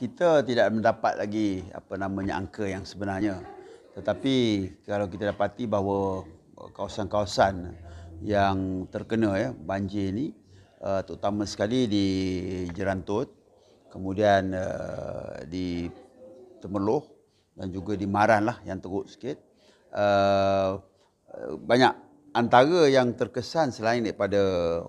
kita tidak mendapat lagi apa namanya angka yang sebenarnya. Tetapi kalau kita dapati bahawa eh, kawasan-kawasan yang terkena ya banjir ini uh, eh, terutama sekali di Jerantut, kemudian uh, di Temerloh dan juga di Maran lah yang teruk sikit. Uh, banyak antara yang terkesan selain daripada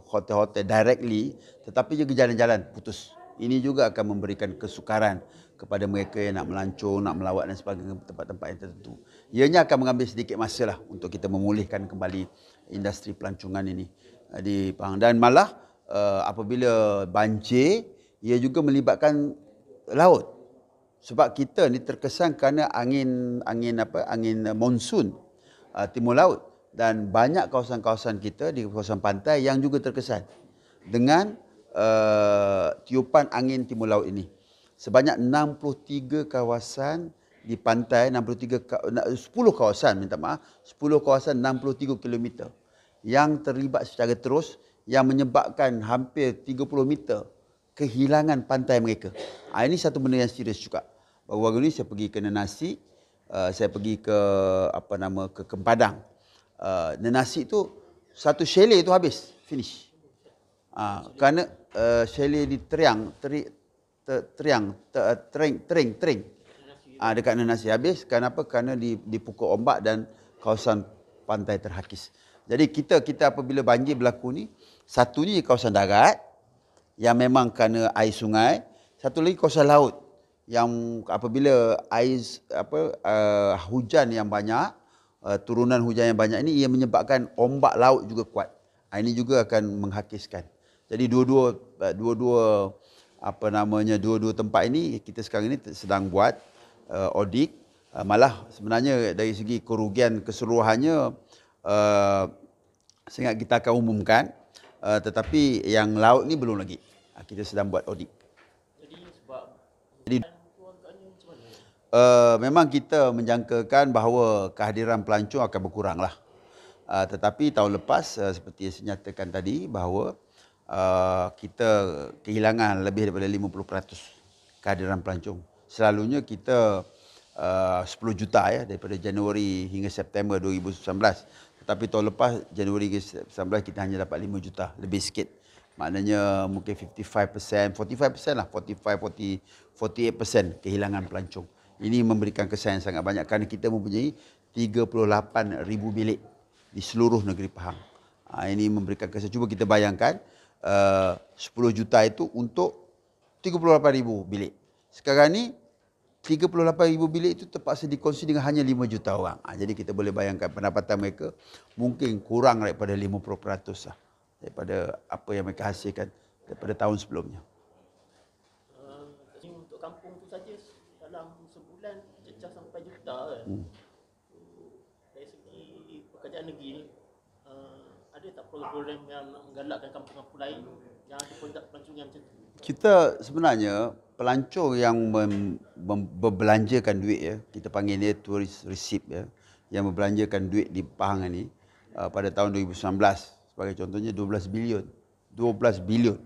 hotel-hotel directly tetapi juga jalan-jalan putus ini juga akan memberikan kesukaran kepada mereka yang nak melancong, nak melawat dan sebagainya tempat-tempat yang tertentu. Ianya akan mengambil sedikit masa lah untuk kita memulihkan kembali industri pelancongan ini eh, di Pahang. Dan malah eh, apabila banjir, ia juga melibatkan laut. Sebab kita ni terkesan kerana angin angin apa angin monsun eh, timur laut dan banyak kawasan-kawasan kita di kawasan pantai yang juga terkesan dengan Eh, tiupan angin timur laut ini. Sebanyak 63 kawasan di pantai, 63, 10 kawasan minta maaf, 10 kawasan 63 kilometer yang terlibat secara terus yang menyebabkan hampir 30 meter kehilangan pantai mereka. Ha, ini satu benda yang serius juga. Baru-baru ini saya pergi ke Nenasi, uh, saya pergi ke apa nama ke Kempadang. Uh, Nenasi itu satu shelly itu habis, finish. Ha, kerana uh, eh, Shelley di Triang, teri, ter, Triang, ter, eh, tering. Triang, Triang. Ha, ah, dekat Nenasi habis. Kenapa? Kerana di, dipukul ombak dan kawasan pantai terhakis. Jadi kita kita apabila banjir berlaku ni, satu satunya kawasan darat yang memang kerana air sungai, satu lagi kawasan laut yang apabila air apa uh, hujan yang banyak uh, turunan hujan yang banyak ini ia menyebabkan ombak laut juga kuat. Ah, ini juga akan menghakiskan. Jadi dua-dua eh, dua-dua apa namanya dua-dua tempat ini kita sekarang ini sedang buat uh, audit. Uh, malah sebenarnya dari segi kerugian keseluruhannya uh, sangat kita akan umumkan uh, tetapi yang laut ni belum lagi. Uh, kita sedang buat audit. Jadi sebab Jadi, Uh, memang kita menjangkakan bahawa kehadiran pelancong akan berkuranglah. Uh, tetapi tahun lepas uh, seperti yang saya nyatakan tadi bahawa Uh, kita kehilangan lebih daripada 50% kehadiran pelancong. Selalunya kita uh, 10 juta ya daripada Januari hingga September 2019. Tetapi tahun lepas Januari hingga September kita hanya dapat 5 juta lebih sikit. Maknanya mungkin 55%, 45% lah, 45, 40, 48% kehilangan pelancong. Ini memberikan kesan yang sangat banyak kerana kita mempunyai 38,000 bilik di seluruh negeri Pahang. Ah, ini memberikan kesan. Cuba kita bayangkan, uh, 10 juta itu untuk ribu bilik. Sekarang ni ribu bilik itu terpaksa dikongsi dengan hanya 5 juta orang. Ha, jadi kita boleh bayangkan pendapatan mereka mungkin kurang daripada 50% lah daripada apa yang mereka hasilkan daripada tahun sebelumnya. Uh, untuk kampung saja dalam sebulan cecah sampai juta kan. Hmm. Dari segi pekerjaan negeri ada tak program yang menggalakkan kampung-kampung lain yang ada produk pelancongan macam tu? Kita sebenarnya pelancong yang membelanjakan duit ya, kita panggil dia tourist receipt ya, yang berbelanjakan duit di Pahang ini uh, pada tahun 2019 sebagai contohnya 12 bilion. 12 bilion.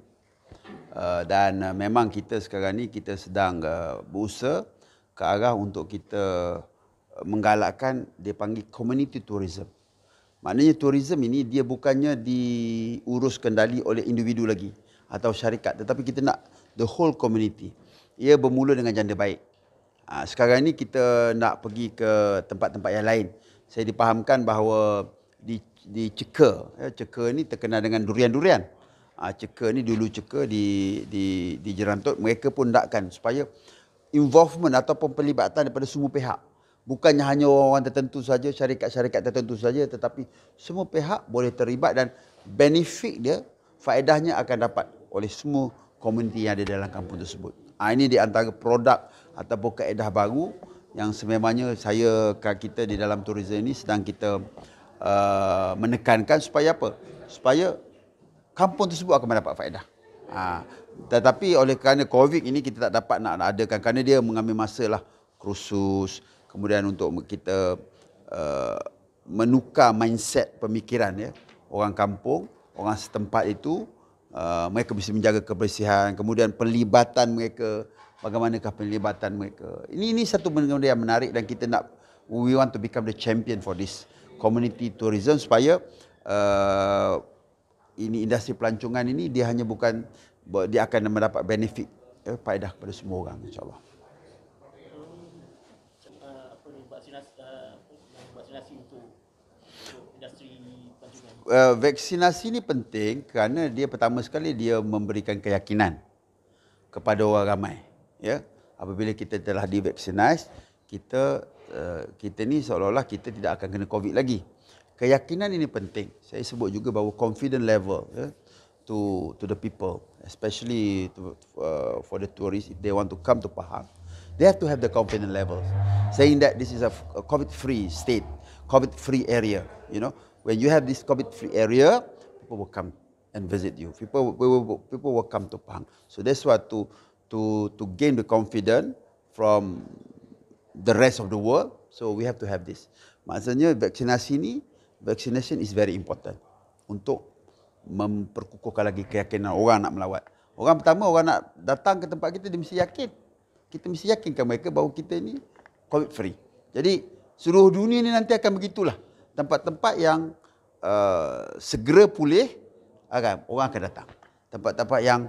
Uh, dan uh, memang kita sekarang ni kita sedang uh, berusaha ke arah untuk kita uh, menggalakkan dipanggil community tourism. Maknanya tourism ini dia bukannya diurus kendali oleh individu lagi atau syarikat tetapi kita nak the whole community. Ia bermula dengan janda baik. Ha, sekarang ini kita nak pergi ke tempat-tempat yang lain. Saya dipahamkan bahawa di, di Ceka, ya, Ceka ini terkenal dengan durian-durian. Ha, Ceka ini dulu Ceka di, di, di Jerantut, mereka pun nakkan supaya involvement ataupun pelibatan daripada semua pihak bukannya hanya orang-orang tertentu saja, syarikat-syarikat tertentu saja tetapi semua pihak boleh terlibat dan benefit dia, faedahnya akan dapat oleh semua komuniti yang ada dalam kampung tersebut. Ha, ini di antara produk ataupun kaedah baru yang sememangnya saya kita di dalam tourism ini sedang kita uh, menekankan supaya apa? Supaya kampung tersebut akan mendapat faedah. Ha, tetapi oleh kerana COVID ini kita tak dapat nak adakan kerana dia mengambil masa lah khusus kemudian untuk kita uh, menukar mindset pemikiran ya orang kampung orang setempat itu uh, mereka mesti menjaga kebersihan kemudian pelibatan mereka bagaimanakah pelibatan mereka ini ini satu benda yang menarik dan kita nak we want to become the champion for this community tourism supaya uh, ini industri pelancongan ini dia hanya bukan dia akan mendapat benefit ya, faedah kepada semua orang insyaallah Eh, vaksinasi ni penting kerana dia pertama sekali dia memberikan keyakinan kepada orang ramai ya apabila kita telah divaksinasi kita uh, kita ni seolah-olah kita tidak akan kena covid lagi keyakinan ini penting saya sebut juga bahawa confident level ya to to the people especially to, uh, for the tourists if they want to come to Pahang they have to have the confident levels saying that this is a covid free state covid free area you know when you have this COVID free area, people will come and visit you. People will, people will come to Pahang. So that's why to, to, to gain the confidence from the rest of the world, so we have to have this. Maksudnya vaksinasi ni, vaksinasi is very important untuk memperkukuhkan lagi keyakinan orang nak melawat. Orang pertama, orang nak datang ke tempat kita, dia mesti yakin. Kita mesti yakinkan mereka bahawa kita ni COVID free. Jadi, seluruh dunia ni nanti akan begitulah tempat-tempat yang uh, segera pulih akan ah, orang akan datang. Tempat-tempat yang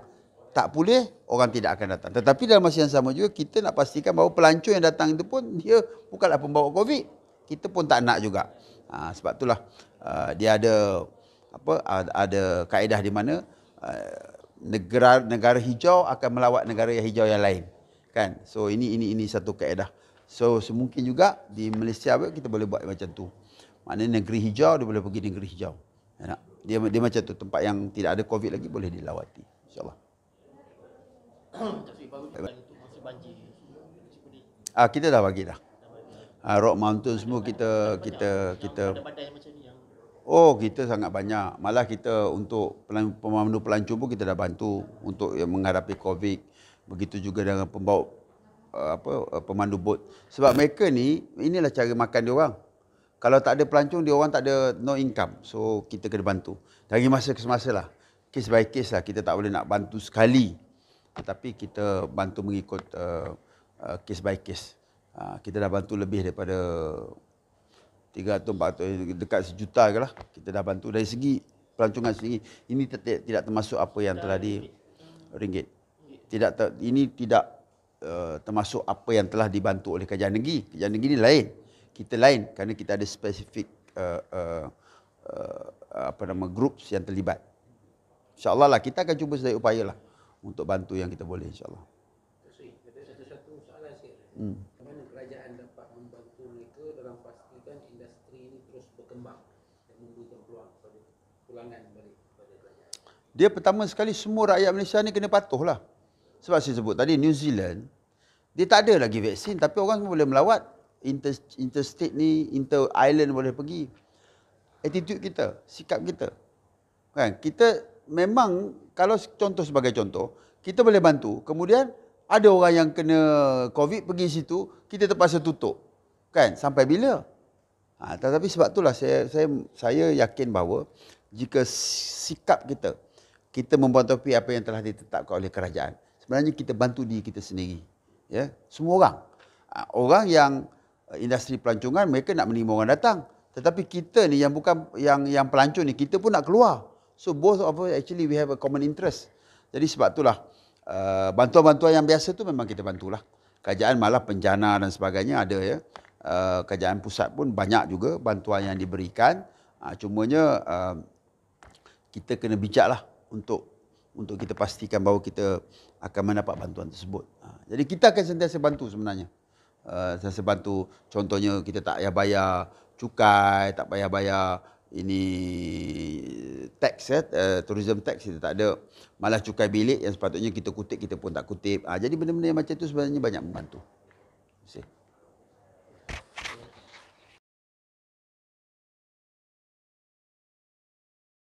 tak pulih orang tidak akan datang. Tetapi dalam masa yang sama juga kita nak pastikan bahawa pelancong yang datang itu pun dia bukanlah pembawa COVID. Kita pun tak nak juga. Ha, sebab itulah uh, dia ada apa ada kaedah di mana uh, negara negara hijau akan melawat negara yang hijau yang lain. Kan? So ini ini ini satu kaedah. So semungkin juga di Malaysia kita boleh buat macam tu mana negeri hijau dia boleh pergi negeri hijau. Ya dia dia macam tu tempat yang tidak ada covid lagi boleh dilawati. Insya-Allah. ah kita dah bagi dah. Ah, Rock Mountain semua kita kita kita Oh kita sangat banyak. Malah kita untuk pemandu pelancong pun kita dah bantu untuk yang menghadapi COVID. Begitu juga dengan pembawa ah, apa ah, pemandu bot. Sebab mereka ni inilah cara makan dia orang kalau tak ada pelancong dia orang tak ada no income so kita kena bantu dari masa ke semasa lah case by case lah kita tak boleh nak bantu sekali tapi kita bantu mengikut uh, uh, case by case uh, kita dah bantu lebih daripada 300 400 dekat sejuta ke lah kita dah bantu dari segi pelancongan sendiri ini tidak termasuk apa yang telah di ringgit tidak ter, ini tidak uh, termasuk apa yang telah dibantu oleh kerajaan negeri kerajaan negeri ni lain kita lain kerana kita ada spesifik uh, uh, uh, apa nama groups yang terlibat. Insya-Allah lah kita akan cuba sedaya upayalah untuk bantu yang kita boleh insya-Allah. satu-satu soalan saya. Hmm. kerajaan dapat membantu mereka dalam pastikan industri ini terus berkembang dan memberikan peluang kepada kepada kerajaan? Dia pertama sekali semua rakyat Malaysia ni kena patuh lah. Sebab saya sebut tadi New Zealand, dia tak ada lagi vaksin tapi orang semua boleh melawat inter, interstate ni, inter island boleh pergi. Attitude kita, sikap kita. Kan? Kita memang, kalau contoh sebagai contoh, kita boleh bantu. Kemudian, ada orang yang kena COVID pergi situ, kita terpaksa tutup. Kan? Sampai bila? Ha, tetapi sebab itulah saya, saya, saya yakin bahawa jika sikap kita, kita membantu apa yang telah ditetapkan oleh kerajaan. Sebenarnya kita bantu diri kita sendiri. Ya? Semua orang. Ha, orang yang Eh, industri pelancongan mereka nak menerima orang datang tetapi kita ni yang bukan yang yang pelancong ni kita pun nak keluar so both of us actually we have a common interest jadi sebab itulah uh, bantuan-bantuan yang biasa tu memang kita bantulah kerajaan malah penjana dan sebagainya ada ya uh, kerajaan pusat pun banyak juga bantuan yang diberikan uh, cumanya uh, kita kena bijaklah untuk untuk kita pastikan bahawa kita akan mendapat bantuan tersebut. Ah, jadi kita akan sentiasa bantu sebenarnya. Eh, saya rasa bantu contohnya kita tak payah bayar cukai, tak payah bayar ini eh, tax ya, uh, tourism tax kita tak ada. Malah cukai bilik yang sepatutnya kita kutip kita pun tak kutip. Ha, jadi benda-benda macam tu sebenarnya banyak membantu. See.